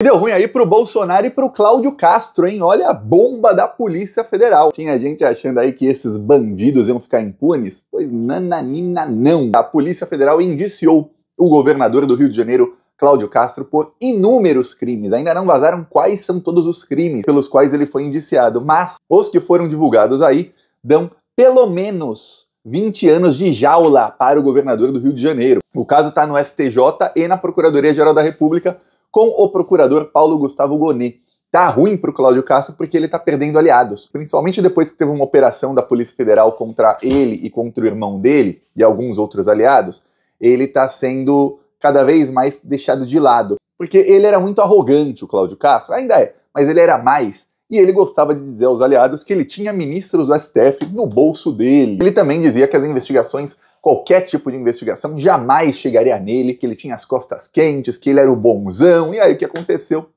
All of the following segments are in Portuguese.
Deu ruim aí pro Bolsonaro e pro Cláudio Castro, hein? Olha a bomba da Polícia Federal. Tinha gente achando aí que esses bandidos iam ficar impunes? Pois nananina não. A Polícia Federal indiciou o governador do Rio de Janeiro, Cláudio Castro, por inúmeros crimes. Ainda não vazaram quais são todos os crimes pelos quais ele foi indiciado, mas os que foram divulgados aí dão pelo menos 20 anos de jaula para o governador do Rio de Janeiro. O caso está no STJ e na Procuradoria-Geral da República com o procurador Paulo Gustavo Gonet. Tá ruim para o Cláudio Castro porque ele tá perdendo aliados, principalmente depois que teve uma operação da Polícia Federal contra ele e contra o irmão dele e alguns outros aliados. Ele tá sendo cada vez mais deixado de lado, porque ele era muito arrogante, o Cláudio Castro, ainda é, mas ele era mais e ele gostava de dizer aos aliados que ele tinha ministros do STF no bolso dele. Ele também dizia que as investigações, qualquer tipo de investigação, jamais chegaria nele, que ele tinha as costas quentes, que ele era o bonzão. E aí o que aconteceu?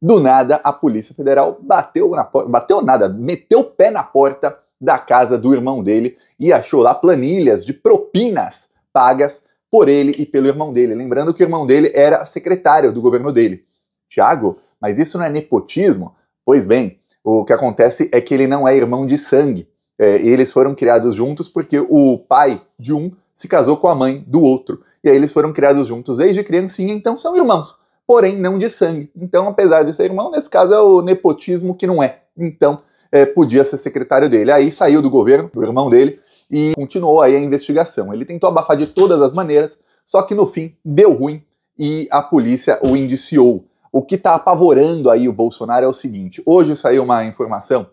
Do nada, a Polícia Federal bateu na porta, bateu nada, meteu o pé na porta da casa do irmão dele e achou lá planilhas de propinas pagas por ele e pelo irmão dele. Lembrando que o irmão dele era secretário do governo dele. Tiago, mas isso não é nepotismo? Pois bem, o que acontece é que ele não é irmão de sangue. É, eles foram criados juntos porque o pai de um se casou com a mãe do outro. E aí eles foram criados juntos desde criancinha, então são irmãos, porém não de sangue. Então, apesar de ser irmão, nesse caso é o nepotismo que não é. Então, é, podia ser secretário dele. Aí saiu do governo, do irmão dele, e continuou aí a investigação. Ele tentou abafar de todas as maneiras, só que no fim deu ruim e a polícia o indiciou. O que está apavorando aí o Bolsonaro é o seguinte: hoje saiu uma informação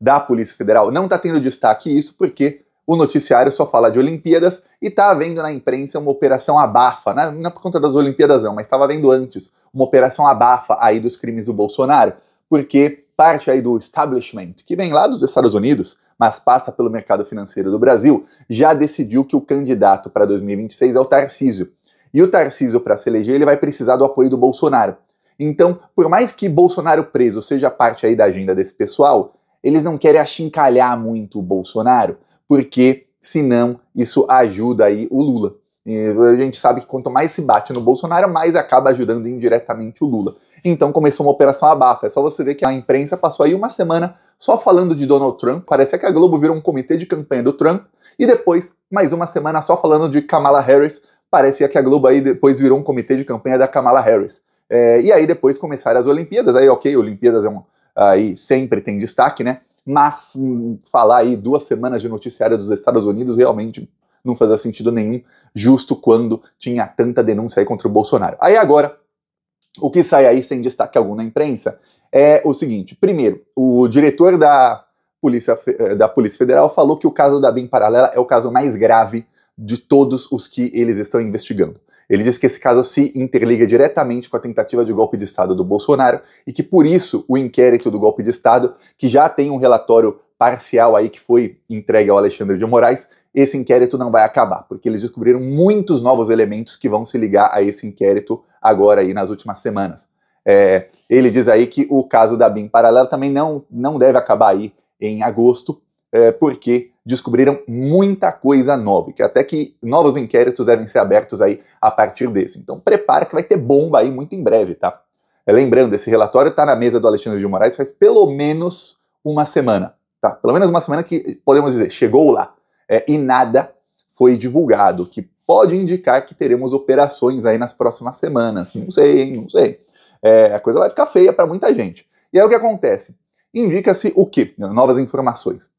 da Polícia Federal, não está tendo destaque isso porque o noticiário só fala de Olimpíadas e está havendo na imprensa uma operação abafa, não é por conta das Olimpíadas não, mas estava havendo antes uma operação abafa aí dos crimes do Bolsonaro, porque parte aí do establishment, que vem lá dos Estados Unidos, mas passa pelo mercado financeiro do Brasil, já decidiu que o candidato para 2026 é o Tarcísio. E o Tarcísio, para se eleger, ele vai precisar do apoio do Bolsonaro. Então, por mais que Bolsonaro preso seja parte aí da agenda desse pessoal, eles não querem achincalhar muito o Bolsonaro, porque senão isso ajuda aí o Lula. E a gente sabe que quanto mais se bate no Bolsonaro, mais acaba ajudando indiretamente o Lula. Então começou uma operação abafa. É só você ver que a imprensa passou aí uma semana só falando de Donald Trump. Parece que a Globo virou um comitê de campanha do Trump. E depois, mais uma semana só falando de Kamala Harris. Parecia que a Globo aí depois virou um comitê de campanha da Kamala Harris. É, e aí depois começaram as Olimpíadas. Aí, ok, Olimpíadas é um, aí sempre tem destaque, né? Mas hum, falar aí duas semanas de noticiário dos Estados Unidos realmente não fazia sentido nenhum, justo quando tinha tanta denúncia aí contra o Bolsonaro. Aí agora, o que sai aí sem destaque algum na imprensa é o seguinte: primeiro, o diretor da Polícia, eh, da Polícia Federal falou que o caso da BIM Paralela é o caso mais grave de todos os que eles estão investigando. Ele diz que esse caso se interliga diretamente com a tentativa de golpe de Estado do Bolsonaro e que por isso o inquérito do golpe de Estado, que já tem um relatório parcial aí que foi entregue ao Alexandre de Moraes, esse inquérito não vai acabar, porque eles descobriram muitos novos elementos que vão se ligar a esse inquérito agora aí nas últimas semanas. É, ele diz aí que o caso da BIM paralela também não, não deve acabar aí em agosto, é, porque descobriram muita coisa nova, que até que novos inquéritos devem ser abertos aí a partir desse. Então prepara que vai ter bomba aí muito em breve, tá? É, lembrando, esse relatório está na mesa do Alexandre de Moraes faz pelo menos uma semana, tá? Pelo menos uma semana que podemos dizer chegou lá é, e nada foi divulgado, que pode indicar que teremos operações aí nas próximas semanas. Não sei, hein? não sei. É, a coisa vai ficar feia para muita gente. E aí o que acontece? Indica-se o quê? Novas informações.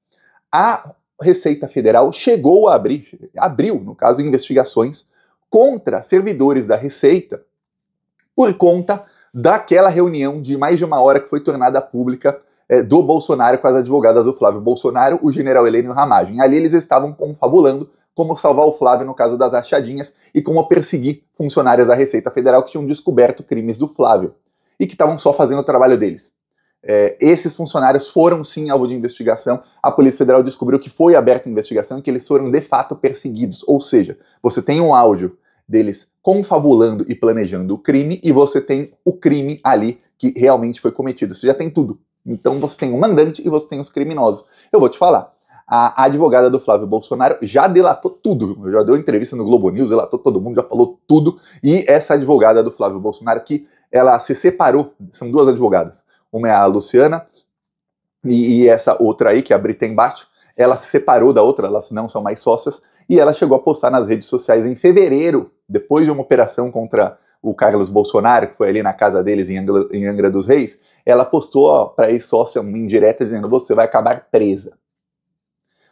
Há Receita Federal chegou a abrir, abriu, no caso, investigações contra servidores da Receita por conta daquela reunião de mais de uma hora que foi tornada pública é, do Bolsonaro com as advogadas do Flávio Bolsonaro, o general Helênio Ramagem. Ali eles estavam confabulando como salvar o Flávio no caso das achadinhas e como perseguir funcionários da Receita Federal que tinham descoberto crimes do Flávio e que estavam só fazendo o trabalho deles. É, esses funcionários foram sim alvo de investigação. A Polícia Federal descobriu que foi aberta a investigação e que eles foram de fato perseguidos. Ou seja, você tem um áudio deles confabulando e planejando o crime e você tem o crime ali que realmente foi cometido. Você já tem tudo. Então você tem o um mandante e você tem os criminosos. Eu vou te falar. A advogada do Flávio Bolsonaro já delatou tudo, já deu entrevista no Globo News, delatou todo mundo, já falou tudo. E essa advogada do Flávio Bolsonaro, que ela se separou, são duas advogadas, uma é a Luciana e, e essa outra aí, que é a Britembate, ela se separou da outra, elas não são mais sócias, e ela chegou a postar nas redes sociais em fevereiro, depois de uma operação contra o Carlos Bolsonaro, que foi ali na casa deles em Angra, em Angra dos Reis, ela postou para ex-sócia uma indireta dizendo: Você vai acabar presa.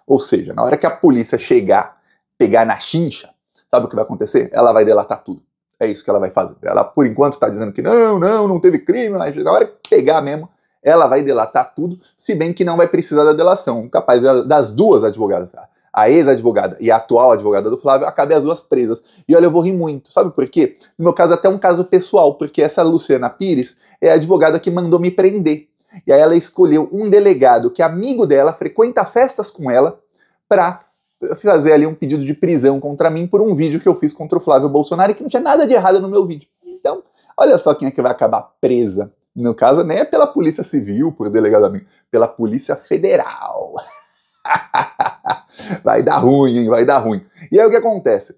Ou seja, na hora que a polícia chegar, pegar na chincha, sabe o que vai acontecer? Ela vai delatar tudo. É isso que ela vai fazer. Ela, por enquanto, está dizendo que não, não, não teve crime, mas na hora que pegar mesmo, ela vai delatar tudo, se bem que não vai precisar da delação. Capaz das duas advogadas, a ex-advogada e a atual advogada do Flávio, acabem as duas presas. E olha, eu vou rir muito, sabe por quê? No meu caso, até um caso pessoal, porque essa Luciana Pires é a advogada que mandou me prender. E aí ela escolheu um delegado que é amigo dela, frequenta festas com ela, para fazer ali um pedido de prisão contra mim por um vídeo que eu fiz contra o Flávio Bolsonaro e que não tinha nada de errado no meu vídeo. Então, olha só quem é que vai acabar presa. No caso, nem é pela Polícia Civil, por delegado amigo, pela Polícia Federal. vai dar ruim, hein? Vai dar ruim. E aí o que acontece?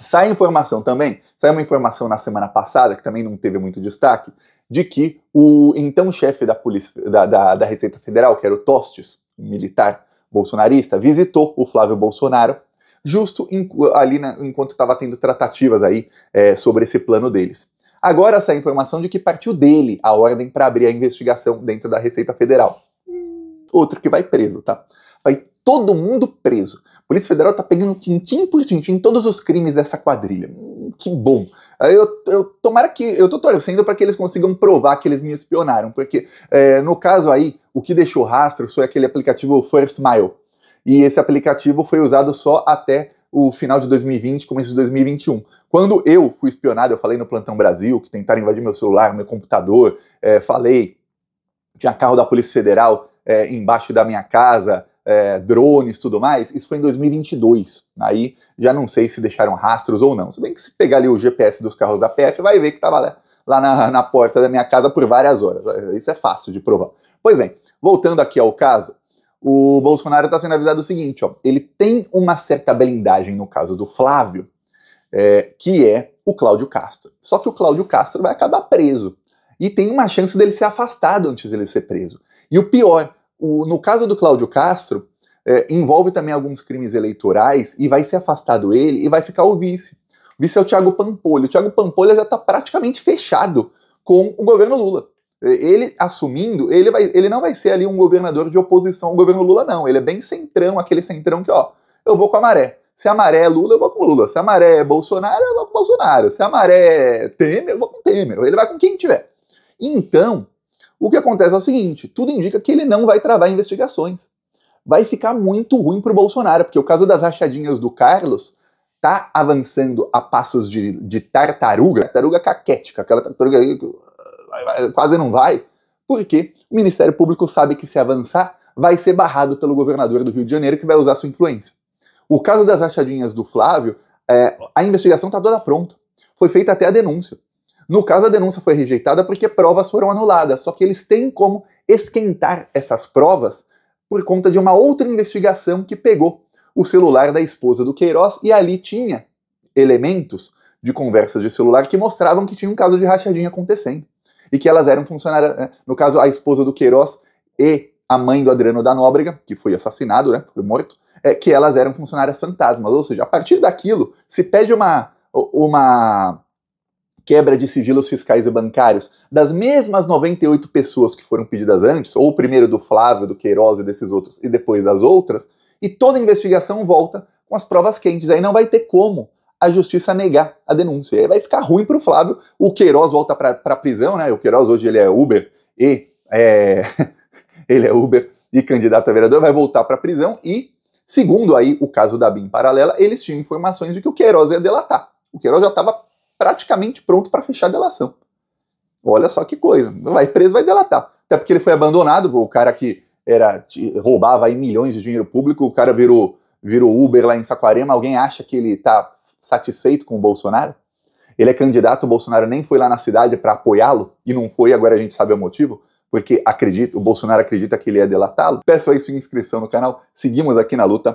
Sai informação também, sai uma informação na semana passada, que também não teve muito destaque, de que o então chefe da Polícia da, da, da Receita Federal, que era o Tostes, um militar, bolsonarista, visitou o Flávio Bolsonaro justo em, ali na, enquanto estava tendo tratativas aí é, sobre esse plano deles. Agora essa informação de que partiu dele a ordem para abrir a investigação dentro da Receita Federal. Hum. Outro que vai preso, tá? Vai todo mundo preso. Polícia Federal tá pegando tintim por tintim todos os crimes dessa quadrilha. Hum, que bom. Eu, eu tomara que. Eu tô torcendo para que eles consigam provar que eles me espionaram, porque é, no caso aí, o que deixou rastro foi aquele aplicativo First Mile. E esse aplicativo foi usado só até o final de 2020, começo de 2021. Quando eu fui espionado, eu falei no Plantão Brasil que tentaram invadir meu celular, meu computador, é, falei, tinha carro da Polícia Federal é, embaixo da minha casa, é, drones tudo mais, isso foi em 2022. Aí já não sei se deixaram rastros ou não. Se bem que se pegar ali o GPS dos carros da PF, vai ver que estava lá, lá na, na porta da minha casa por várias horas. Isso é fácil de provar. Pois bem, voltando aqui ao caso, o Bolsonaro está sendo avisado o seguinte: ó, ele tem uma certa blindagem no caso do Flávio, é, que é o Cláudio Castro. Só que o Cláudio Castro vai acabar preso. E tem uma chance dele ser afastado antes dele ser preso. E o pior, o, no caso do Cláudio Castro, é, envolve também alguns crimes eleitorais e vai ser afastado ele e vai ficar o vice. O vice é o Thiago Pampolho. O Thiago Pampolho já está praticamente fechado com o governo Lula. É, ele assumindo, ele, vai, ele não vai ser ali um governador de oposição ao governo Lula, não. Ele é bem centrão, aquele centrão que, ó, eu vou com a maré. Se a maré é Lula, eu vou com Lula. Se a maré é Bolsonaro, eu vou com Bolsonaro. Se a maré é Temer, eu vou com Temer. Ele vai com quem tiver. Então, o que acontece é o seguinte: tudo indica que ele não vai travar investigações. Vai ficar muito ruim para o Bolsonaro, porque o caso das rachadinhas do Carlos tá avançando a passos de, de tartaruga, tartaruga caquética, aquela tartaruga quase não vai, porque o Ministério Público sabe que se avançar vai ser barrado pelo governador do Rio de Janeiro, que vai usar sua influência. O caso das rachadinhas do Flávio, é, a investigação está toda pronta. Foi feita até a denúncia. No caso, a denúncia foi rejeitada porque provas foram anuladas, só que eles têm como esquentar essas provas por conta de uma outra investigação que pegou o celular da esposa do Queiroz e ali tinha elementos de conversas de celular que mostravam que tinha um caso de rachadinha acontecendo e que elas eram funcionárias, eh, no caso, a esposa do Queiroz e a mãe do Adriano da Nóbrega, que foi assassinado, né, foi morto, é que elas eram funcionárias fantasmas, ou seja, a partir daquilo se pede uma uma quebra de sigilos fiscais e bancários das mesmas 98 pessoas que foram pedidas antes, ou primeiro do Flávio, do Queiroz e desses outros, e depois das outras, e toda a investigação volta com as provas quentes. Aí não vai ter como a justiça negar a denúncia. E aí vai ficar ruim para o Flávio. O Queiroz volta para a prisão, né? O Queiroz hoje ele é Uber e é... ele é Uber e candidato a vereador, vai voltar para a prisão e, segundo aí o caso da BIM paralela, eles tinham informações de que o Queiroz ia delatar. O Queiroz já estava praticamente pronto para fechar a delação. Olha só que coisa. vai preso, vai delatar. Até porque ele foi abandonado, o cara que era roubava aí milhões de dinheiro público, o cara virou, virou Uber lá em Saquarema. Alguém acha que ele está satisfeito com o Bolsonaro? Ele é candidato, o Bolsonaro nem foi lá na cidade para apoiá-lo, e não foi, agora a gente sabe o motivo, porque acredito. o Bolsonaro acredita que ele ia é delatá-lo. Peço aí sua inscrição no canal, seguimos aqui na luta.